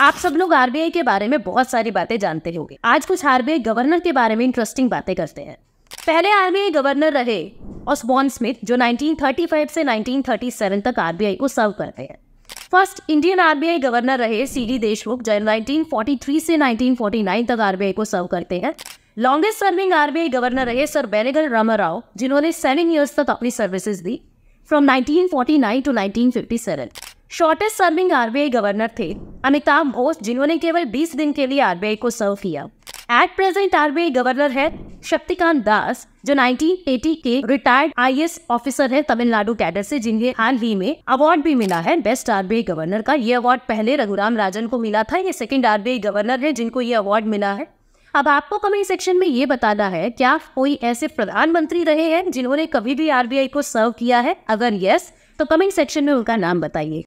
आप सब लोग आरबीआई के बारे में बहुत सारी बातें जानते होंगे आज कुछ आरबीआई गवर्नर के बारे में इंटरेस्टिंग बातें करते हैं पहले आरबीआई गवर्नर रहे ऑसबॉन स्मिथ जो 1935 से 1937 तक आरबीआई को सर्व करते हैं फर्स्ट इंडियन आरबीआई गवर्नर रहे सी डी देशमुख जो 1943 से 1949 तक आरबीआई को सर्व करते हैं लॉन्गेस्ट सर्विंग आरबीआई गवर्नर रहे सर बेनेगल रामा राव जिन्होंने सेवन ईयर्स तक अपनी सर्विसेज दी from 1949 to 1957 shortest serving RBI governor थे अमिताभ घोष जिन्होंने केवल 20 दिन के लिए आरबीआई को सर्व किया एट प्रेजेंट आरबीआई गवर्नर है शक्तिकांत दास जो 1980 के रिटायर्ड आईएएस ऑफिसर है तमिलनाडु कैडर से जिन्हें हाल ही में अवार्ड भी मिला है बेस्ट आरबीआई गवर्नर का ये अवार्ड पहले रघुराम राजन को मिला था ये सेकेंड आरबीआई गवर्नर है जिनको ये अवार्ड मिला है अब आपको कमेंट सेक्शन में ये बताना है क्या कोई ऐसे प्रधानमंत्री रहे हैं जिन्होंने कभी भी आरबीआई को सर्व किया है अगर यस तो कमेंट सेक्शन में उनका नाम बताइए